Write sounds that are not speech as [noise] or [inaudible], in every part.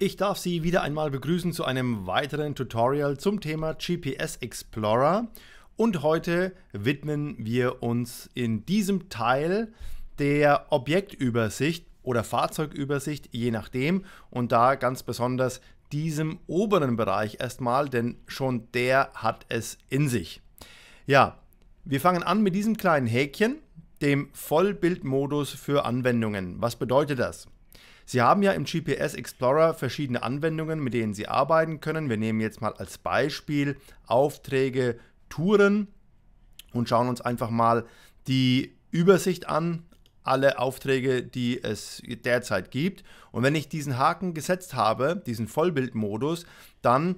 Ich darf Sie wieder einmal begrüßen zu einem weiteren Tutorial zum Thema GPS Explorer und heute widmen wir uns in diesem Teil der Objektübersicht oder Fahrzeugübersicht, je nachdem und da ganz besonders diesem oberen Bereich erstmal, denn schon der hat es in sich. Ja, wir fangen an mit diesem kleinen Häkchen, dem Vollbildmodus für Anwendungen. Was bedeutet das? Sie haben ja im GPS Explorer verschiedene Anwendungen, mit denen Sie arbeiten können. Wir nehmen jetzt mal als Beispiel Aufträge, Touren und schauen uns einfach mal die Übersicht an, alle Aufträge, die es derzeit gibt. Und wenn ich diesen Haken gesetzt habe, diesen Vollbildmodus, dann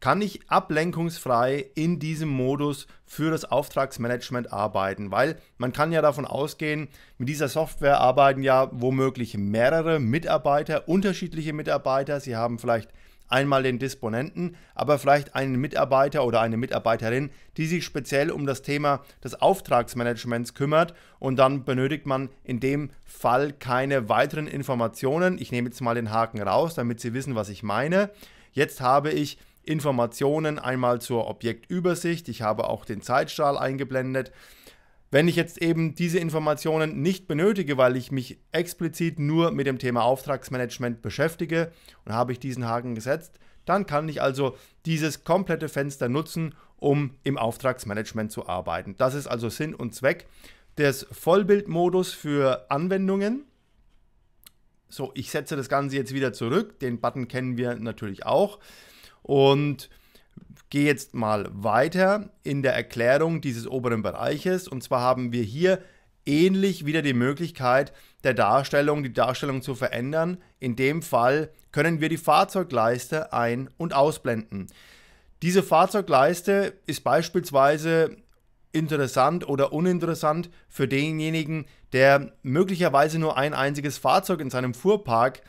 kann ich ablenkungsfrei in diesem Modus für das Auftragsmanagement arbeiten, weil man kann ja davon ausgehen, mit dieser Software arbeiten ja womöglich mehrere Mitarbeiter, unterschiedliche Mitarbeiter, sie haben vielleicht einmal den Disponenten, aber vielleicht einen Mitarbeiter oder eine Mitarbeiterin, die sich speziell um das Thema des Auftragsmanagements kümmert und dann benötigt man in dem Fall keine weiteren Informationen. Ich nehme jetzt mal den Haken raus, damit Sie wissen, was ich meine. Jetzt habe ich Informationen einmal zur Objektübersicht. Ich habe auch den Zeitstrahl eingeblendet. Wenn ich jetzt eben diese Informationen nicht benötige, weil ich mich explizit nur mit dem Thema Auftragsmanagement beschäftige und habe ich diesen Haken gesetzt, dann kann ich also dieses komplette Fenster nutzen, um im Auftragsmanagement zu arbeiten. Das ist also Sinn und Zweck des Vollbildmodus für Anwendungen. So, ich setze das Ganze jetzt wieder zurück. Den Button kennen wir natürlich auch. Und gehe jetzt mal weiter in der Erklärung dieses oberen Bereiches. Und zwar haben wir hier ähnlich wieder die Möglichkeit der Darstellung, die Darstellung zu verändern. In dem Fall können wir die Fahrzeugleiste ein- und ausblenden. Diese Fahrzeugleiste ist beispielsweise interessant oder uninteressant für denjenigen, der möglicherweise nur ein einziges Fahrzeug in seinem Fuhrpark hat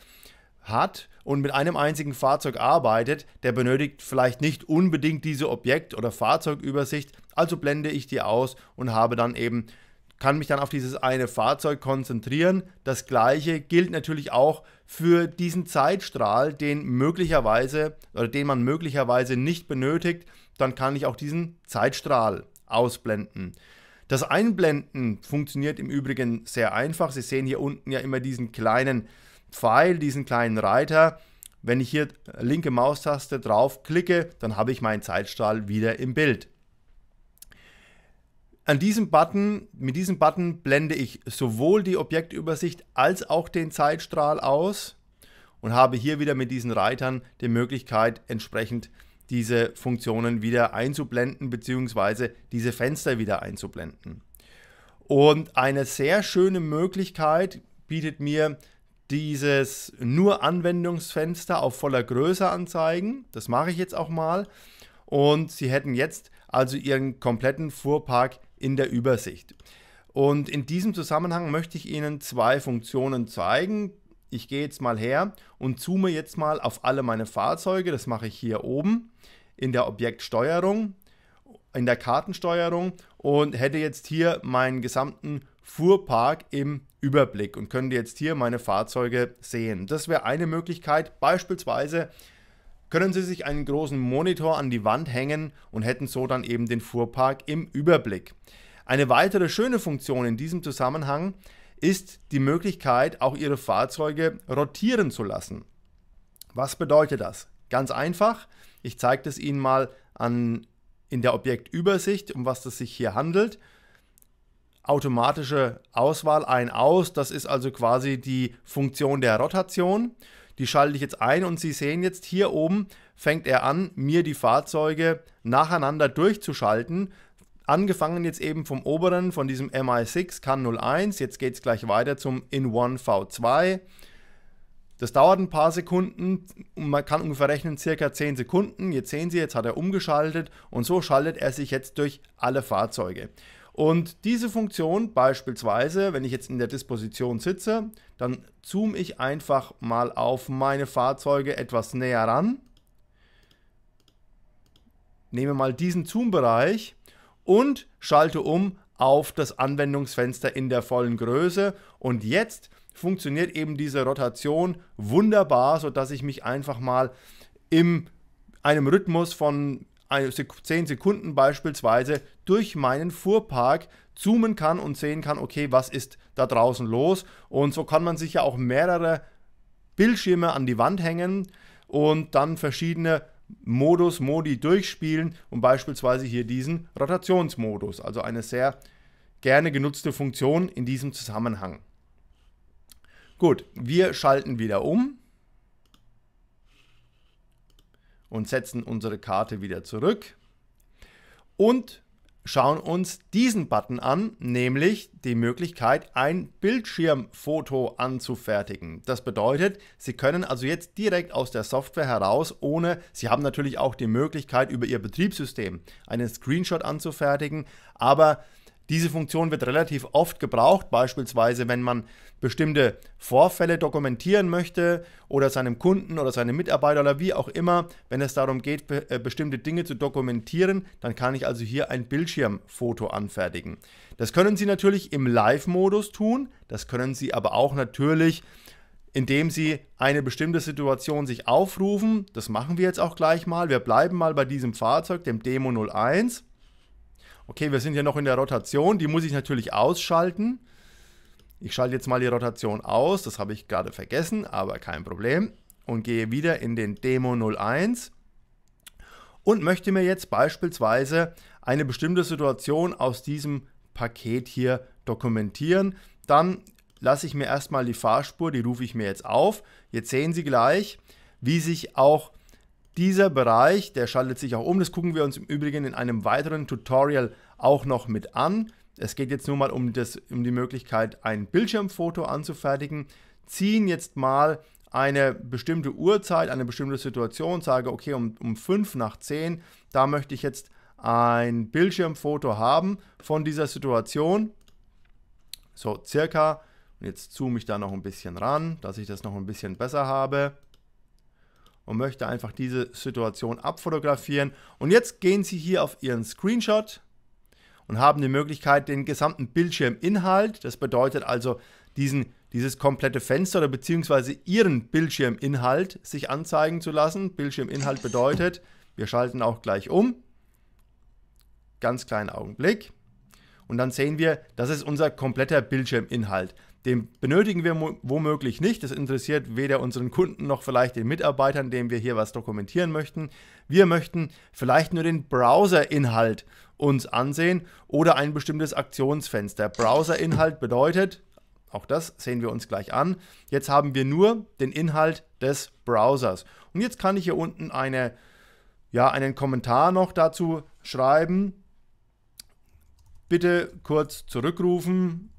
hat und mit einem einzigen Fahrzeug arbeitet, der benötigt vielleicht nicht unbedingt diese Objekt- oder Fahrzeugübersicht, also blende ich die aus und habe dann eben kann mich dann auf dieses eine Fahrzeug konzentrieren. Das gleiche gilt natürlich auch für diesen Zeitstrahl, den möglicherweise oder den man möglicherweise nicht benötigt, dann kann ich auch diesen Zeitstrahl ausblenden. Das Einblenden funktioniert im Übrigen sehr einfach. Sie sehen hier unten ja immer diesen kleinen äh, Pfeil, diesen kleinen Reiter. Wenn ich hier linke Maustaste drauf klicke, dann habe ich meinen Zeitstrahl wieder im Bild. An diesem Button, mit diesem Button blende ich sowohl die Objektübersicht als auch den Zeitstrahl aus und habe hier wieder mit diesen Reitern die Möglichkeit, entsprechend diese Funktionen wieder einzublenden bzw. diese Fenster wieder einzublenden. Und eine sehr schöne Möglichkeit bietet mir dieses nur Anwendungsfenster auf voller Größe anzeigen. Das mache ich jetzt auch mal. Und Sie hätten jetzt also Ihren kompletten Fuhrpark in der Übersicht. Und in diesem Zusammenhang möchte ich Ihnen zwei Funktionen zeigen. Ich gehe jetzt mal her und zoome jetzt mal auf alle meine Fahrzeuge. Das mache ich hier oben in der Objektsteuerung, in der Kartensteuerung und hätte jetzt hier meinen gesamten Fuhrpark im Überblick und könnte jetzt hier meine Fahrzeuge sehen. Das wäre eine Möglichkeit. Beispielsweise können Sie sich einen großen Monitor an die Wand hängen und hätten so dann eben den Fuhrpark im Überblick. Eine weitere schöne Funktion in diesem Zusammenhang ist die Möglichkeit, auch Ihre Fahrzeuge rotieren zu lassen. Was bedeutet das? Ganz einfach, ich zeige das Ihnen mal an, in der Objektübersicht, um was es sich hier handelt automatische Auswahl ein aus. Das ist also quasi die Funktion der Rotation. Die schalte ich jetzt ein und Sie sehen jetzt hier oben fängt er an, mir die Fahrzeuge nacheinander durchzuschalten. Angefangen jetzt eben vom oberen, von diesem MI6 CAN 01. Jetzt geht es gleich weiter zum in 1 V2. Das dauert ein paar Sekunden und man kann ungefähr rechnen, circa 10 Sekunden. Jetzt sehen Sie, jetzt hat er umgeschaltet und so schaltet er sich jetzt durch alle Fahrzeuge. Und diese Funktion beispielsweise, wenn ich jetzt in der Disposition sitze, dann zoome ich einfach mal auf meine Fahrzeuge etwas näher ran. Nehme mal diesen Zoom-Bereich und schalte um auf das Anwendungsfenster in der vollen Größe. Und jetzt funktioniert eben diese Rotation wunderbar, sodass ich mich einfach mal in einem Rhythmus von 10 Sekunden beispielsweise durch meinen Fuhrpark zoomen kann und sehen kann, okay, was ist da draußen los. Und so kann man sich ja auch mehrere Bildschirme an die Wand hängen und dann verschiedene Modus, Modi durchspielen und beispielsweise hier diesen Rotationsmodus, also eine sehr gerne genutzte Funktion in diesem Zusammenhang. Gut, wir schalten wieder um und setzen unsere Karte wieder zurück und schauen uns diesen Button an, nämlich die Möglichkeit, ein Bildschirmfoto anzufertigen. Das bedeutet, Sie können also jetzt direkt aus der Software heraus, ohne, Sie haben natürlich auch die Möglichkeit, über Ihr Betriebssystem einen Screenshot anzufertigen, aber diese Funktion wird relativ oft gebraucht, beispielsweise wenn man bestimmte Vorfälle dokumentieren möchte oder seinem Kunden oder seinem Mitarbeiter oder wie auch immer, wenn es darum geht, äh, bestimmte Dinge zu dokumentieren, dann kann ich also hier ein Bildschirmfoto anfertigen. Das können Sie natürlich im Live-Modus tun, das können Sie aber auch natürlich indem sie eine bestimmte Situation sich aufrufen. Das machen wir jetzt auch gleich mal. Wir bleiben mal bei diesem Fahrzeug, dem Demo 01. Okay, wir sind ja noch in der Rotation, die muss ich natürlich ausschalten. Ich schalte jetzt mal die Rotation aus, das habe ich gerade vergessen, aber kein Problem. Und gehe wieder in den Demo 01 und möchte mir jetzt beispielsweise eine bestimmte Situation aus diesem Paket hier dokumentieren. Dann lasse ich mir erstmal die Fahrspur, die rufe ich mir jetzt auf. Jetzt sehen Sie gleich, wie sich auch dieser Bereich, der schaltet sich auch um. Das gucken wir uns im Übrigen in einem weiteren Tutorial auch noch mit an. Es geht jetzt nur mal um, das, um die Möglichkeit, ein Bildschirmfoto anzufertigen. Ziehen jetzt mal eine bestimmte Uhrzeit, eine bestimmte Situation, sage, okay, um, um 5 nach 10, da möchte ich jetzt ein Bildschirmfoto haben von dieser Situation. So circa. Und jetzt zoome ich da noch ein bisschen ran, dass ich das noch ein bisschen besser habe. Und möchte einfach diese Situation abfotografieren. Und jetzt gehen Sie hier auf Ihren Screenshot und haben die Möglichkeit, den gesamten Bildschirminhalt, das bedeutet also diesen, dieses komplette Fenster oder beziehungsweise Ihren Bildschirminhalt sich anzeigen zu lassen. Bildschirminhalt bedeutet, wir schalten auch gleich um. Ganz kleinen Augenblick. Und dann sehen wir, das ist unser kompletter Bildschirminhalt. Den benötigen wir womöglich nicht. Das interessiert weder unseren Kunden noch vielleicht den Mitarbeitern, dem wir hier was dokumentieren möchten. Wir möchten vielleicht nur den Browserinhalt uns ansehen oder ein bestimmtes Aktionsfenster. Browserinhalt bedeutet, auch das sehen wir uns gleich an, jetzt haben wir nur den Inhalt des Browsers. Und jetzt kann ich hier unten eine, ja, einen Kommentar noch dazu schreiben. Bitte kurz zurückrufen,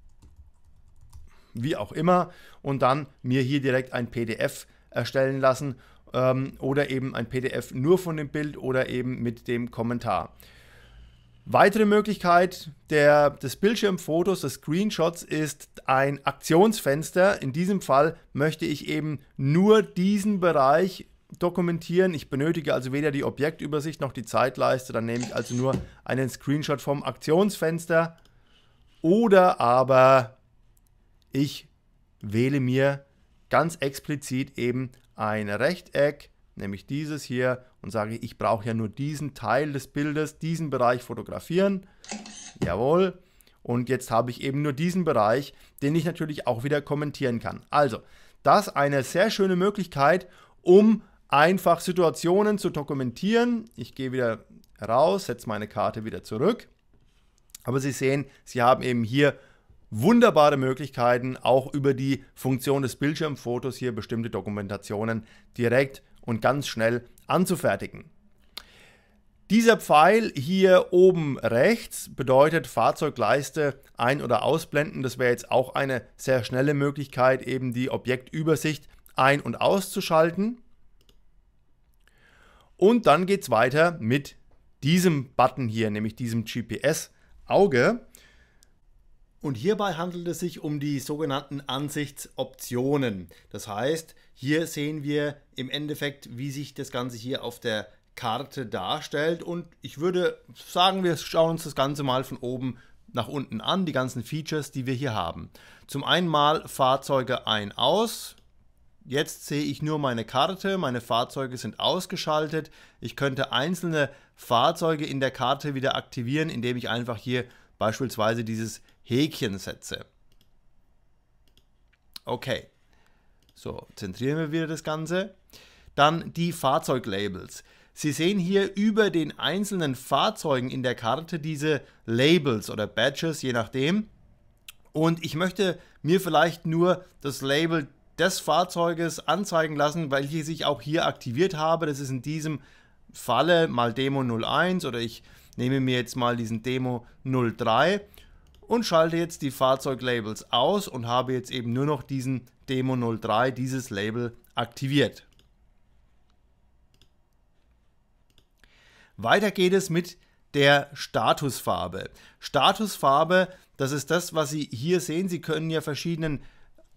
wie auch immer, und dann mir hier direkt ein PDF erstellen lassen ähm, oder eben ein PDF nur von dem Bild oder eben mit dem Kommentar. Weitere Möglichkeit der, des Bildschirmfotos, des Screenshots ist ein Aktionsfenster. In diesem Fall möchte ich eben nur diesen Bereich dokumentieren. Ich benötige also weder die Objektübersicht noch die Zeitleiste. Dann nehme ich also nur einen Screenshot vom Aktionsfenster. Oder aber ich wähle mir ganz explizit eben ein Rechteck nämlich dieses hier, und sage, ich brauche ja nur diesen Teil des Bildes, diesen Bereich fotografieren. Jawohl. Und jetzt habe ich eben nur diesen Bereich, den ich natürlich auch wieder kommentieren kann. Also, das ist eine sehr schöne Möglichkeit, um einfach Situationen zu dokumentieren. Ich gehe wieder raus, setze meine Karte wieder zurück. Aber Sie sehen, Sie haben eben hier wunderbare Möglichkeiten, auch über die Funktion des Bildschirmfotos hier bestimmte Dokumentationen direkt zu und ganz schnell anzufertigen. Dieser Pfeil hier oben rechts bedeutet Fahrzeugleiste ein- oder ausblenden. Das wäre jetzt auch eine sehr schnelle Möglichkeit, eben die Objektübersicht ein- und auszuschalten. Und dann geht es weiter mit diesem Button hier, nämlich diesem GPS-Auge. Und hierbei handelt es sich um die sogenannten Ansichtsoptionen. Das heißt, hier sehen wir im Endeffekt, wie sich das Ganze hier auf der Karte darstellt. Und ich würde sagen, wir schauen uns das Ganze mal von oben nach unten an, die ganzen Features, die wir hier haben. Zum einen mal Fahrzeuge ein, aus. Jetzt sehe ich nur meine Karte, meine Fahrzeuge sind ausgeschaltet. Ich könnte einzelne Fahrzeuge in der Karte wieder aktivieren, indem ich einfach hier beispielsweise dieses Häkchen setze. Okay. So, zentrieren wir wieder das Ganze. Dann die Fahrzeuglabels. Sie sehen hier über den einzelnen Fahrzeugen in der Karte diese Labels oder Badges, je nachdem. Und ich möchte mir vielleicht nur das Label des Fahrzeuges anzeigen lassen, weil ich sich auch hier aktiviert habe. Das ist in diesem Falle mal Demo 01 oder ich nehme mir jetzt mal diesen Demo 03 und schalte jetzt die Fahrzeuglabels aus und habe jetzt eben nur noch diesen Demo 03, dieses Label aktiviert. Weiter geht es mit der Statusfarbe. Statusfarbe, das ist das, was Sie hier sehen. Sie können ja verschiedenen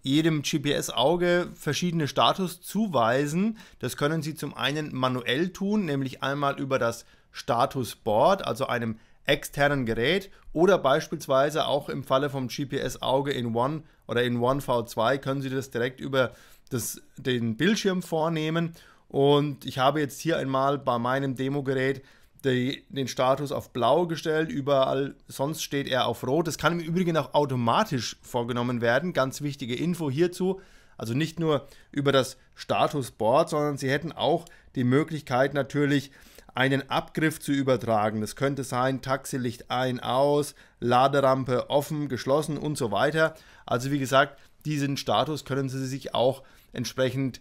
jedem GPS-Auge verschiedene Status zuweisen. Das können Sie zum einen manuell tun, nämlich einmal über das Statusboard, also einem externen Gerät oder beispielsweise auch im Falle vom GPS-Auge in One oder in One V2 können Sie das direkt über das, den Bildschirm vornehmen. Und ich habe jetzt hier einmal bei meinem Demo-Gerät den Status auf blau gestellt, überall sonst steht er auf rot. Das kann im Übrigen auch automatisch vorgenommen werden. Ganz wichtige Info hierzu. Also nicht nur über das Statusboard, sondern Sie hätten auch die Möglichkeit natürlich einen Abgriff zu übertragen. Das könnte sein, Taxilicht ein, aus, Laderampe offen, geschlossen und so weiter. Also wie gesagt, diesen Status können Sie sich auch entsprechend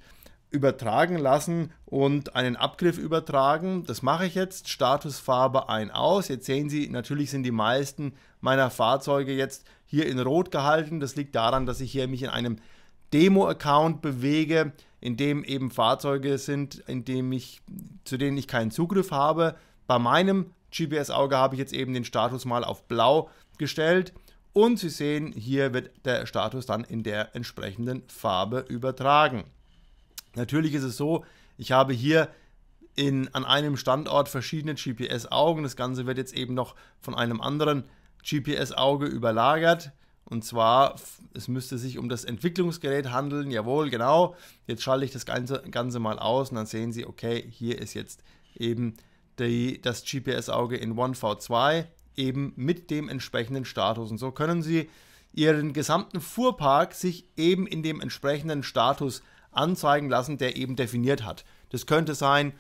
übertragen lassen und einen Abgriff übertragen. Das mache ich jetzt. Statusfarbe ein, aus. Jetzt sehen Sie, natürlich sind die meisten meiner Fahrzeuge jetzt hier in Rot gehalten. Das liegt daran, dass ich hier mich in einem Demo-Account bewege in dem eben Fahrzeuge sind, in dem ich, zu denen ich keinen Zugriff habe. Bei meinem GPS-Auge habe ich jetzt eben den Status mal auf blau gestellt. Und Sie sehen, hier wird der Status dann in der entsprechenden Farbe übertragen. Natürlich ist es so, ich habe hier in, an einem Standort verschiedene GPS-Augen. Das Ganze wird jetzt eben noch von einem anderen GPS-Auge überlagert. Und zwar, es müsste sich um das Entwicklungsgerät handeln. Jawohl, genau. Jetzt schalte ich das Ganze, Ganze mal aus und dann sehen Sie, okay, hier ist jetzt eben die, das GPS-Auge in v 2 eben mit dem entsprechenden Status. Und so können Sie Ihren gesamten Fuhrpark sich eben in dem entsprechenden Status anzeigen lassen, der eben definiert hat. Das könnte sein,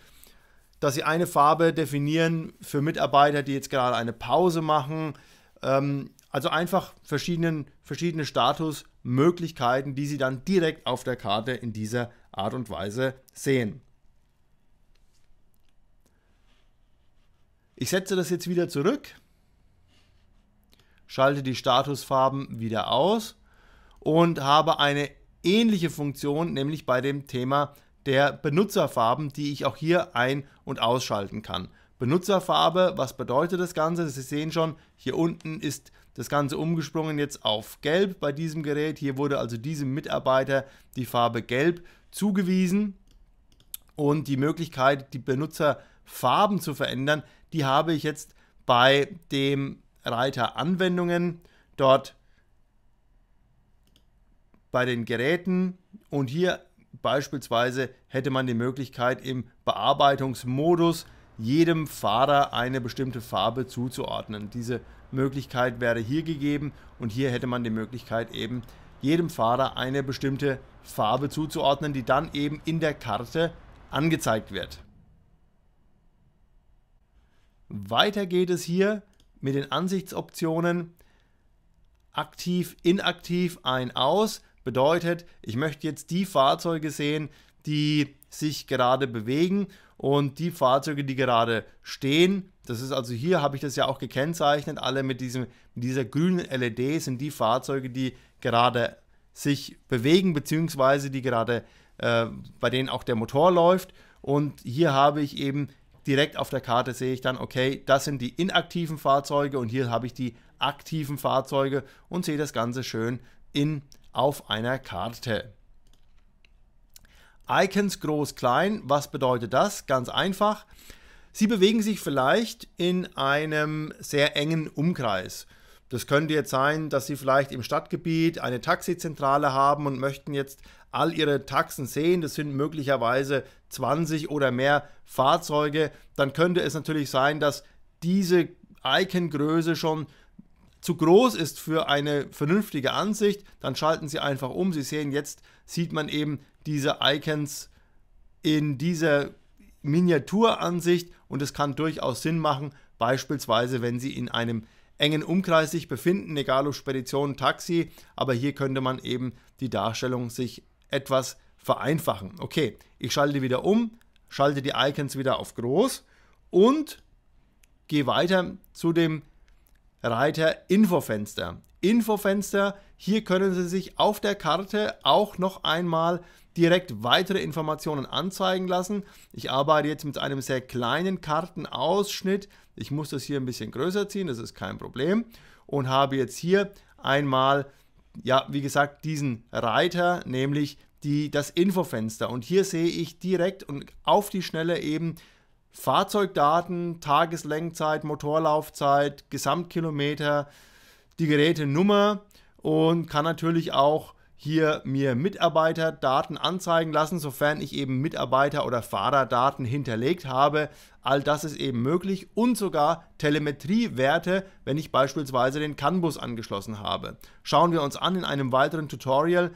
dass Sie eine Farbe definieren für Mitarbeiter, die jetzt gerade eine Pause machen, ähm, also einfach verschiedenen, verschiedene Statusmöglichkeiten, die Sie dann direkt auf der Karte in dieser Art und Weise sehen. Ich setze das jetzt wieder zurück, schalte die Statusfarben wieder aus und habe eine ähnliche Funktion, nämlich bei dem Thema der Benutzerfarben, die ich auch hier ein- und ausschalten kann. Benutzerfarbe, was bedeutet das Ganze? Sie sehen schon, hier unten ist das Ganze umgesprungen jetzt auf gelb bei diesem Gerät. Hier wurde also diesem Mitarbeiter die Farbe gelb zugewiesen und die Möglichkeit, die Benutzerfarben zu verändern, die habe ich jetzt bei dem Reiter Anwendungen dort bei den Geräten und hier beispielsweise hätte man die Möglichkeit im Bearbeitungsmodus jedem Fahrer eine bestimmte Farbe zuzuordnen. Diese Möglichkeit wäre hier gegeben und hier hätte man die Möglichkeit eben jedem Fahrer eine bestimmte Farbe zuzuordnen, die dann eben in der Karte angezeigt wird. Weiter geht es hier mit den Ansichtsoptionen. Aktiv, inaktiv, ein, aus bedeutet, ich möchte jetzt die Fahrzeuge sehen, die sich gerade bewegen und die Fahrzeuge, die gerade stehen, das ist also hier, habe ich das ja auch gekennzeichnet, alle mit, diesem, mit dieser grünen LED sind die Fahrzeuge, die gerade sich bewegen, beziehungsweise die gerade äh, bei denen auch der Motor läuft. Und hier habe ich eben direkt auf der Karte sehe ich dann, okay, das sind die inaktiven Fahrzeuge und hier habe ich die aktiven Fahrzeuge und sehe das Ganze schön in, auf einer Karte. Icons groß, klein. Was bedeutet das? Ganz einfach. Sie bewegen sich vielleicht in einem sehr engen Umkreis. Das könnte jetzt sein, dass Sie vielleicht im Stadtgebiet eine Taxizentrale haben und möchten jetzt all Ihre Taxen sehen. Das sind möglicherweise 20 oder mehr Fahrzeuge. Dann könnte es natürlich sein, dass diese Icon-Größe schon zu groß ist für eine vernünftige Ansicht, dann schalten Sie einfach um. Sie sehen jetzt, sieht man eben diese Icons in dieser Miniaturansicht und es kann durchaus Sinn machen, beispielsweise wenn Sie in einem engen Umkreis sich befinden, egal ob Spedition, Taxi, aber hier könnte man eben die Darstellung sich etwas vereinfachen. Okay, ich schalte wieder um, schalte die Icons wieder auf groß und gehe weiter zu dem Reiter Infofenster. Infofenster, hier können Sie sich auf der Karte auch noch einmal direkt weitere Informationen anzeigen lassen. Ich arbeite jetzt mit einem sehr kleinen Kartenausschnitt. Ich muss das hier ein bisschen größer ziehen, das ist kein Problem. Und habe jetzt hier einmal, ja, wie gesagt, diesen Reiter, nämlich die, das Infofenster. Und hier sehe ich direkt und auf die Schnelle eben Fahrzeugdaten, Tageslenkzeit, Motorlaufzeit, Gesamtkilometer, die Gerätenummer und kann natürlich auch hier mir Mitarbeiterdaten anzeigen lassen, sofern ich eben Mitarbeiter- oder Fahrerdaten hinterlegt habe. All das ist eben möglich und sogar Telemetriewerte, wenn ich beispielsweise den CAN-Bus angeschlossen habe. Schauen wir uns an in einem weiteren Tutorial,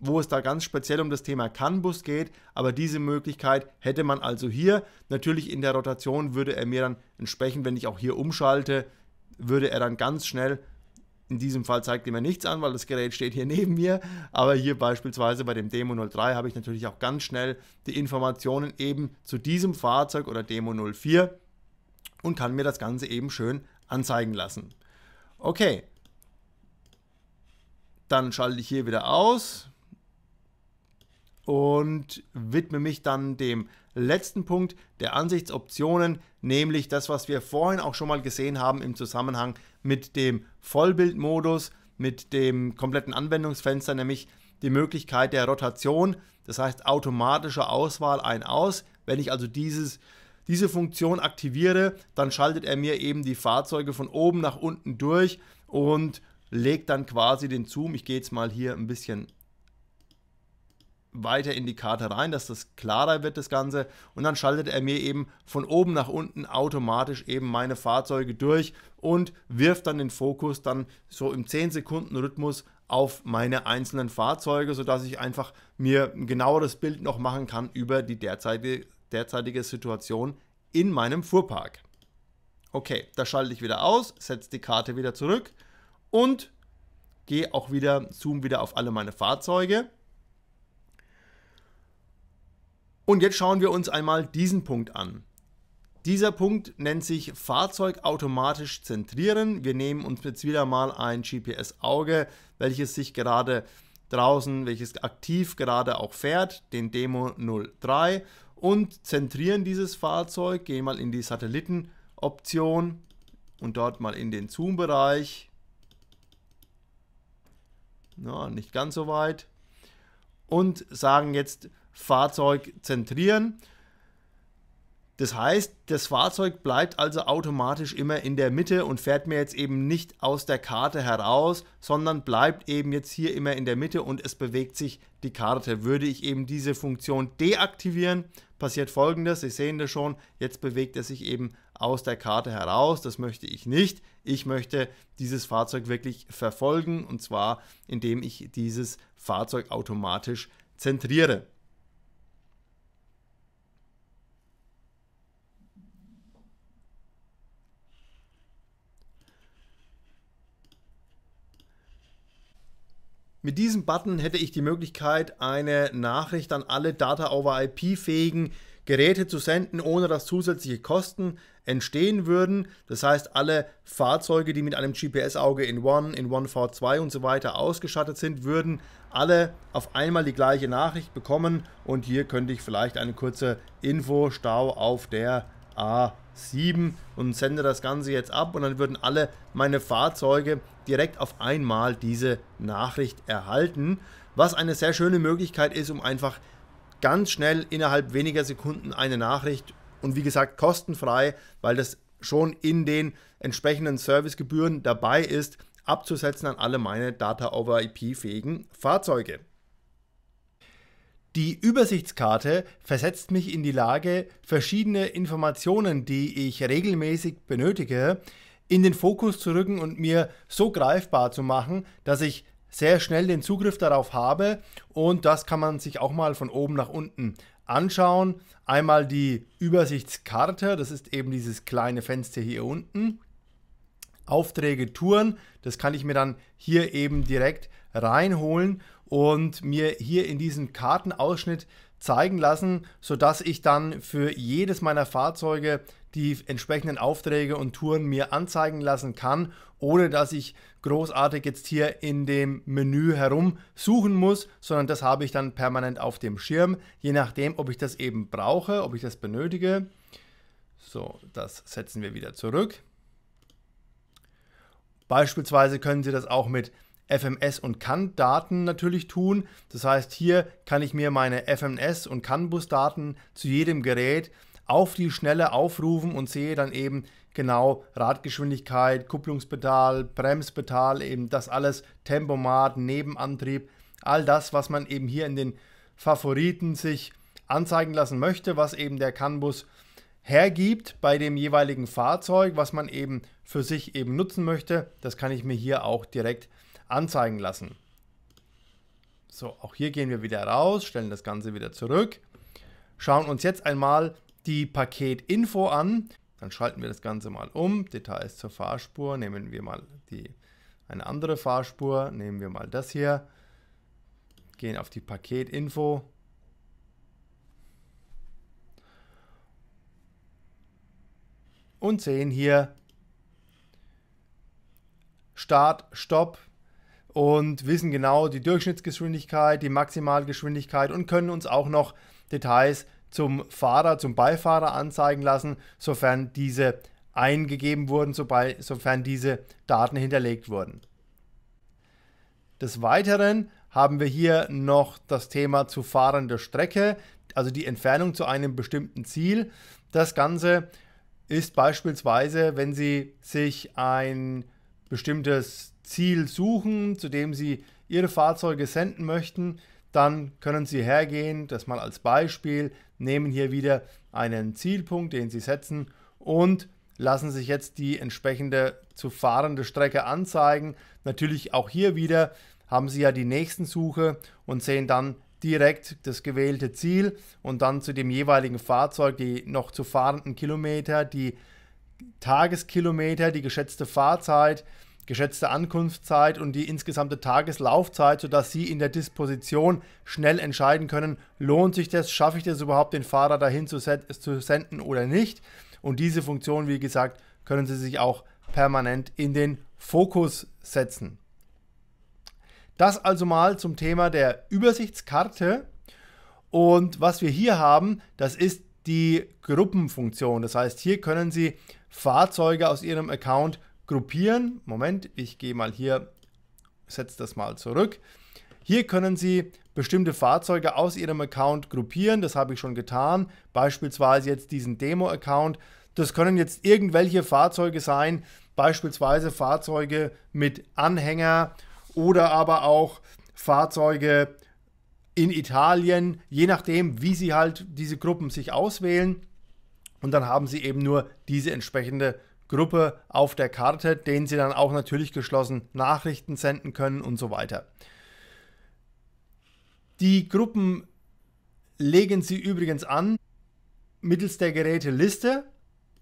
wo es da ganz speziell um das Thema Canbus geht. Aber diese Möglichkeit hätte man also hier. Natürlich in der Rotation würde er mir dann entsprechend, wenn ich auch hier umschalte, würde er dann ganz schnell, in diesem Fall zeigt er mir nichts an, weil das Gerät steht hier [laughs] neben mir, aber hier beispielsweise bei dem Demo 03 habe ich natürlich auch ganz schnell die Informationen eben zu diesem Fahrzeug oder Demo 04 und kann mir das Ganze eben schön anzeigen lassen. Okay, dann schalte ich hier wieder aus, und widme mich dann dem letzten Punkt der Ansichtsoptionen, nämlich das, was wir vorhin auch schon mal gesehen haben im Zusammenhang mit dem Vollbildmodus, mit dem kompletten Anwendungsfenster, nämlich die Möglichkeit der Rotation, das heißt automatische Auswahl ein aus. Wenn ich also dieses, diese Funktion aktiviere, dann schaltet er mir eben die Fahrzeuge von oben nach unten durch und legt dann quasi den Zoom. Ich gehe jetzt mal hier ein bisschen weiter in die Karte rein, dass das klarer wird, das Ganze. Und dann schaltet er mir eben von oben nach unten automatisch eben meine Fahrzeuge durch und wirft dann den Fokus dann so im 10-Sekunden-Rhythmus auf meine einzelnen Fahrzeuge, sodass ich einfach mir ein genaueres Bild noch machen kann über die derzeitige, derzeitige Situation in meinem Fuhrpark. Okay, da schalte ich wieder aus, setze die Karte wieder zurück und gehe auch wieder, zoom wieder auf alle meine Fahrzeuge Und jetzt schauen wir uns einmal diesen Punkt an. Dieser Punkt nennt sich Fahrzeug automatisch zentrieren. Wir nehmen uns jetzt wieder mal ein GPS-Auge, welches sich gerade draußen, welches aktiv gerade auch fährt, den Demo 03 und zentrieren dieses Fahrzeug. Gehen mal in die Satellitenoption und dort mal in den Zoom-Bereich. Ja, nicht ganz so weit. Und sagen jetzt Fahrzeug zentrieren. Das heißt, das Fahrzeug bleibt also automatisch immer in der Mitte und fährt mir jetzt eben nicht aus der Karte heraus, sondern bleibt eben jetzt hier immer in der Mitte und es bewegt sich die Karte. Würde ich eben diese Funktion deaktivieren, passiert folgendes, Sie sehen das schon, jetzt bewegt es sich eben aus der Karte heraus, das möchte ich nicht. Ich möchte dieses Fahrzeug wirklich verfolgen und zwar indem ich dieses Fahrzeug automatisch zentriere. Mit diesem Button hätte ich die Möglichkeit, eine Nachricht an alle Data over IP fähigen Geräte zu senden, ohne dass zusätzliche Kosten entstehen würden. Das heißt, alle Fahrzeuge, die mit einem GPS-Auge in One, in One V2 und so weiter ausgestattet sind, würden alle auf einmal die gleiche Nachricht bekommen. Und hier könnte ich vielleicht eine kurze Info-Stau auf der A7 und sende das Ganze jetzt ab und dann würden alle meine Fahrzeuge direkt auf einmal diese Nachricht erhalten, was eine sehr schöne Möglichkeit ist, um einfach ganz schnell innerhalb weniger Sekunden eine Nachricht und wie gesagt kostenfrei, weil das schon in den entsprechenden Servicegebühren dabei ist, abzusetzen an alle meine Data over IP fähigen Fahrzeuge. Die Übersichtskarte versetzt mich in die Lage, verschiedene Informationen, die ich regelmäßig benötige, in den Fokus zu rücken und mir so greifbar zu machen, dass ich sehr schnell den Zugriff darauf habe und das kann man sich auch mal von oben nach unten anschauen. Einmal die Übersichtskarte, das ist eben dieses kleine Fenster hier unten. Aufträge, Touren, das kann ich mir dann hier eben direkt reinholen und mir hier in diesem Kartenausschnitt zeigen lassen, sodass ich dann für jedes meiner Fahrzeuge die entsprechenden Aufträge und Touren mir anzeigen lassen kann, ohne dass ich großartig jetzt hier in dem Menü herum suchen muss, sondern das habe ich dann permanent auf dem Schirm, je nachdem, ob ich das eben brauche, ob ich das benötige. So, das setzen wir wieder zurück. Beispielsweise können Sie das auch mit FMS und CAN-Daten natürlich tun. Das heißt, hier kann ich mir meine FMS und CAN-Bus-Daten zu jedem Gerät auf die Schnelle aufrufen und sehe dann eben genau Radgeschwindigkeit, Kupplungspedal, Bremspedal, eben das alles, Tempomat, Nebenantrieb, all das, was man eben hier in den Favoriten sich anzeigen lassen möchte, was eben der Canbus hergibt bei dem jeweiligen Fahrzeug, was man eben für sich eben nutzen möchte, das kann ich mir hier auch direkt anzeigen lassen. So, auch hier gehen wir wieder raus, stellen das Ganze wieder zurück schauen uns jetzt einmal die Paketinfo an. Dann schalten wir das Ganze mal um. Details zur Fahrspur. Nehmen wir mal die, eine andere Fahrspur. Nehmen wir mal das hier. Gehen auf die Paketinfo. Und sehen hier Start, Stopp und wissen genau die Durchschnittsgeschwindigkeit, die Maximalgeschwindigkeit und können uns auch noch Details zum Fahrer, zum Beifahrer anzeigen lassen, sofern diese eingegeben wurden, sofern diese Daten hinterlegt wurden. Des Weiteren haben wir hier noch das Thema zu fahrender Strecke, also die Entfernung zu einem bestimmten Ziel. Das Ganze ist beispielsweise, wenn Sie sich ein bestimmtes Ziel suchen, zu dem Sie Ihre Fahrzeuge senden möchten, dann können Sie hergehen, das mal als Beispiel, nehmen hier wieder einen Zielpunkt, den Sie setzen und lassen sich jetzt die entsprechende zu fahrende Strecke anzeigen. Natürlich auch hier wieder haben Sie ja die nächsten Suche und sehen dann direkt das gewählte Ziel und dann zu dem jeweiligen Fahrzeug die noch zu fahrenden Kilometer, die Tageskilometer, die geschätzte Fahrzeit, geschätzte Ankunftszeit und die insgesamte Tageslaufzeit, sodass Sie in der Disposition schnell entscheiden können, lohnt sich das, schaffe ich das überhaupt, den Fahrer dahin zu, zu senden oder nicht. Und diese Funktion, wie gesagt, können Sie sich auch permanent in den Fokus setzen. Das also mal zum Thema der Übersichtskarte. Und was wir hier haben, das ist die Gruppenfunktion. Das heißt, hier können Sie Fahrzeuge aus Ihrem Account gruppieren. Moment, ich gehe mal hier, setze das mal zurück. Hier können Sie bestimmte Fahrzeuge aus Ihrem Account gruppieren. Das habe ich schon getan. Beispielsweise jetzt diesen Demo-Account. Das können jetzt irgendwelche Fahrzeuge sein, beispielsweise Fahrzeuge mit Anhänger oder aber auch Fahrzeuge in Italien, je nachdem, wie Sie halt diese Gruppen sich auswählen. Und dann haben Sie eben nur diese entsprechende Gruppe auf der Karte, denen Sie dann auch natürlich geschlossen Nachrichten senden können und so weiter. Die Gruppen legen Sie übrigens an mittels der Geräteliste.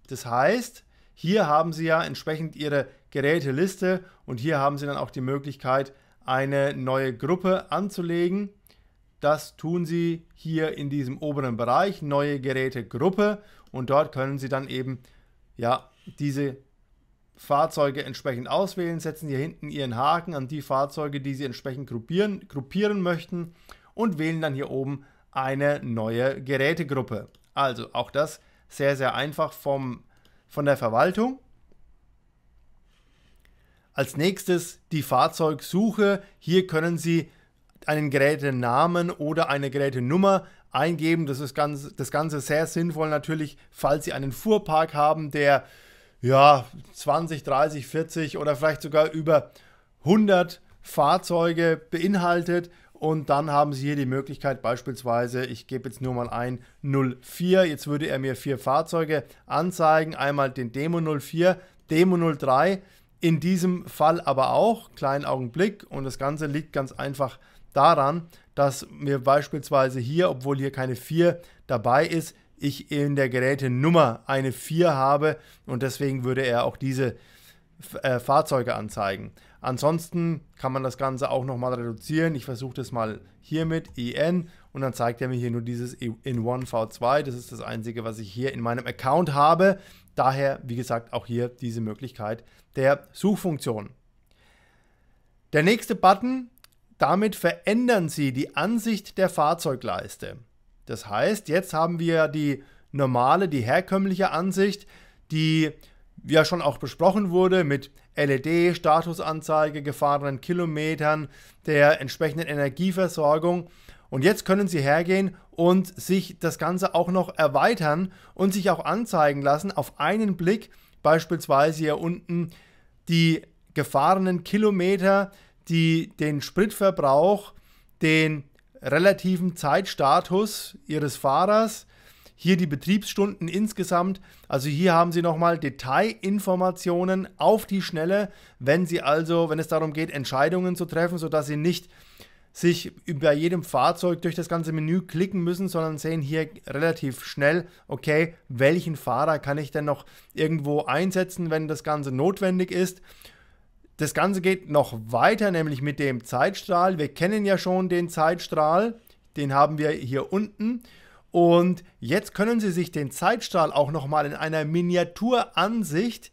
Das heißt, hier haben Sie ja entsprechend Ihre Geräteliste und hier haben Sie dann auch die Möglichkeit, eine neue Gruppe anzulegen. Das tun Sie hier in diesem oberen Bereich, neue Gerätegruppe und dort können Sie dann eben ja diese Fahrzeuge entsprechend auswählen, setzen hier hinten ihren Haken an die Fahrzeuge, die sie entsprechend gruppieren, gruppieren möchten und wählen dann hier oben eine neue Gerätegruppe. Also auch das sehr, sehr einfach vom, von der Verwaltung. Als nächstes die Fahrzeugsuche. Hier können Sie einen Gerätenamen oder eine Gerätenummer eingeben. Das ist ganz, das Ganze sehr sinnvoll natürlich, falls Sie einen Fuhrpark haben, der ja, 20, 30, 40 oder vielleicht sogar über 100 Fahrzeuge beinhaltet. Und dann haben Sie hier die Möglichkeit, beispielsweise, ich gebe jetzt nur mal ein 04, jetzt würde er mir vier Fahrzeuge anzeigen, einmal den Demo 04, Demo 03, in diesem Fall aber auch, kleinen Augenblick, und das Ganze liegt ganz einfach daran, dass mir beispielsweise hier, obwohl hier keine 4 dabei ist, ich in der Gerätenummer eine 4 habe und deswegen würde er auch diese äh, Fahrzeuge anzeigen. Ansonsten kann man das Ganze auch nochmal reduzieren. Ich versuche das mal hier mit IN und dann zeigt er mir hier nur dieses In1 V2. Das ist das einzige, was ich hier in meinem Account habe. Daher, wie gesagt, auch hier diese Möglichkeit der Suchfunktion. Der nächste Button, damit verändern Sie die Ansicht der Fahrzeugleiste. Das heißt, jetzt haben wir die normale, die herkömmliche Ansicht, die ja schon auch besprochen wurde mit LED, Statusanzeige, gefahrenen Kilometern, der entsprechenden Energieversorgung. Und jetzt können Sie hergehen und sich das Ganze auch noch erweitern und sich auch anzeigen lassen auf einen Blick, beispielsweise hier unten die gefahrenen Kilometer, die den Spritverbrauch, den relativen Zeitstatus Ihres Fahrers, hier die Betriebsstunden insgesamt. Also hier haben Sie nochmal Detailinformationen auf die Schnelle, wenn Sie also, wenn es darum geht, Entscheidungen zu treffen, sodass Sie nicht sich über jedem Fahrzeug durch das ganze Menü klicken müssen, sondern sehen hier relativ schnell, okay, welchen Fahrer kann ich denn noch irgendwo einsetzen, wenn das Ganze notwendig ist. Das Ganze geht noch weiter, nämlich mit dem Zeitstrahl. Wir kennen ja schon den Zeitstrahl, den haben wir hier unten. Und jetzt können Sie sich den Zeitstrahl auch nochmal in einer Miniaturansicht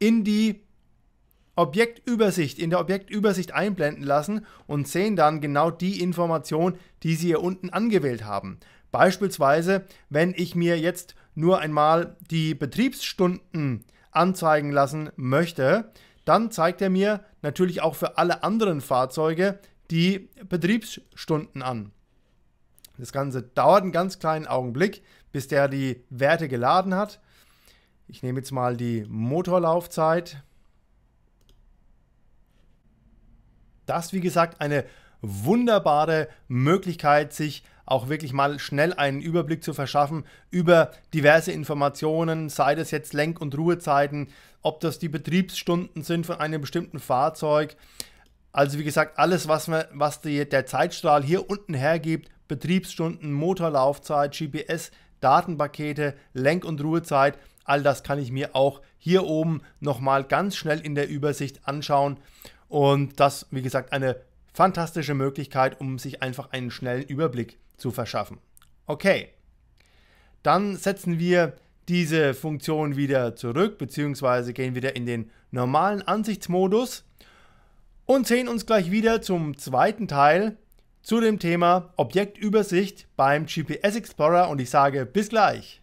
in die Objektübersicht, in der Objektübersicht einblenden lassen und sehen dann genau die Information, die Sie hier unten angewählt haben. Beispielsweise, wenn ich mir jetzt nur einmal die Betriebsstunden anzeigen lassen möchte, dann zeigt er mir natürlich auch für alle anderen Fahrzeuge die Betriebsstunden an. Das Ganze dauert einen ganz kleinen Augenblick, bis der die Werte geladen hat. Ich nehme jetzt mal die Motorlaufzeit. Das, wie gesagt, eine wunderbare Möglichkeit, sich auch wirklich mal schnell einen Überblick zu verschaffen über diverse Informationen, sei das jetzt Lenk- und Ruhezeiten, ob das die Betriebsstunden sind von einem bestimmten Fahrzeug. Also wie gesagt, alles, was, man, was die, der Zeitstrahl hier unten hergibt, Betriebsstunden, Motorlaufzeit, GPS, Datenpakete, Lenk- und Ruhezeit, all das kann ich mir auch hier oben nochmal ganz schnell in der Übersicht anschauen. Und das, wie gesagt, eine Fantastische Möglichkeit, um sich einfach einen schnellen Überblick zu verschaffen. Okay, dann setzen wir diese Funktion wieder zurück, beziehungsweise gehen wieder in den normalen Ansichtsmodus und sehen uns gleich wieder zum zweiten Teil zu dem Thema Objektübersicht beim GPS Explorer und ich sage bis gleich.